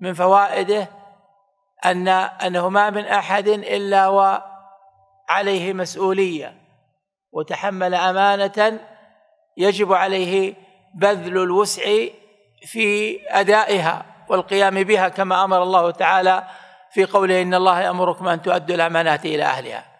من فوائده أن أنه ما من أحد إلا وعليه مسؤولية وتحمل أمانة يجب عليه بذل الوسع في أدائها والقيام بها كما أمر الله تعالى في قوله إن الله يأمركم أن تؤدوا الأمانات إلى أهلها